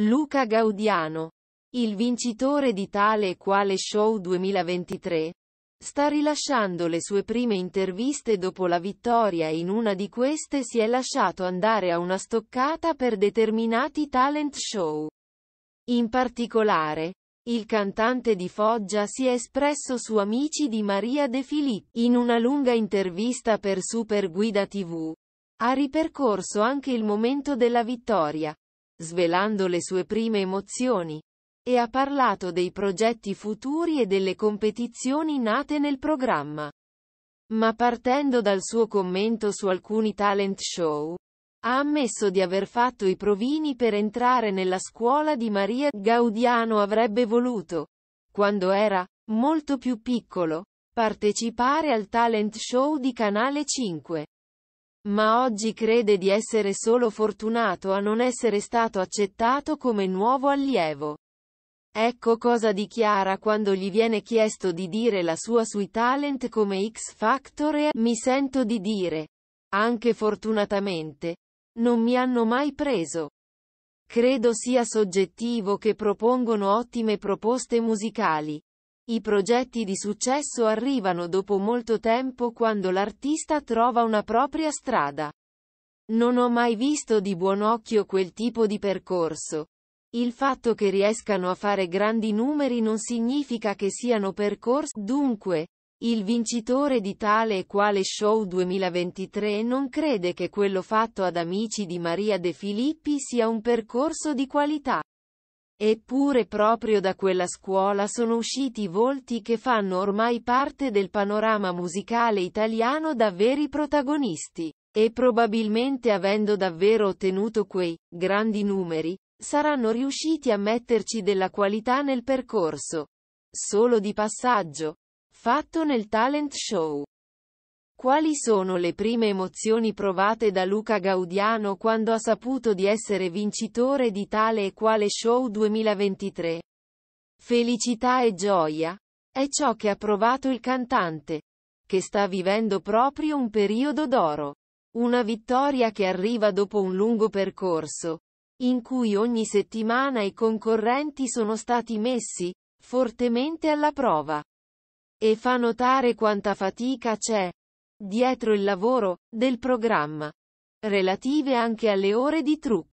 Luca Gaudiano. Il vincitore di tale e quale show 2023. Sta rilasciando le sue prime interviste dopo la vittoria e in una di queste si è lasciato andare a una stoccata per determinati talent show. In particolare, il cantante di Foggia si è espresso su Amici di Maria De Filippi in una lunga intervista per Super Guida TV. Ha ripercorso anche il momento della vittoria, svelando le sue prime emozioni, e ha parlato dei progetti futuri e delle competizioni nate nel programma. Ma partendo dal suo commento su alcuni talent show, ha ammesso di aver fatto i provini per entrare nella scuola di Maria Gaudiano avrebbe voluto, quando era molto più piccolo, partecipare al talent show di Canale 5 ma oggi crede di essere solo fortunato a non essere stato accettato come nuovo allievo. Ecco cosa dichiara quando gli viene chiesto di dire la sua sui talent come X Factor e mi sento di dire, anche fortunatamente, non mi hanno mai preso. Credo sia soggettivo che propongono ottime proposte musicali, i progetti di successo arrivano dopo molto tempo quando l'artista trova una propria strada. Non ho mai visto di buon occhio quel tipo di percorso. Il fatto che riescano a fare grandi numeri non significa che siano percorsi. Dunque, il vincitore di tale e quale show 2023 non crede che quello fatto ad Amici di Maria De Filippi sia un percorso di qualità. Eppure proprio da quella scuola sono usciti volti che fanno ormai parte del panorama musicale italiano da veri protagonisti, e probabilmente avendo davvero ottenuto quei grandi numeri, saranno riusciti a metterci della qualità nel percorso, solo di passaggio, fatto nel talent show. Quali sono le prime emozioni provate da Luca Gaudiano quando ha saputo di essere vincitore di tale e quale show 2023? Felicità e gioia. È ciò che ha provato il cantante, che sta vivendo proprio un periodo d'oro. Una vittoria che arriva dopo un lungo percorso, in cui ogni settimana i concorrenti sono stati messi, fortemente alla prova. E fa notare quanta fatica c'è, dietro il lavoro, del programma, relative anche alle ore di trucco.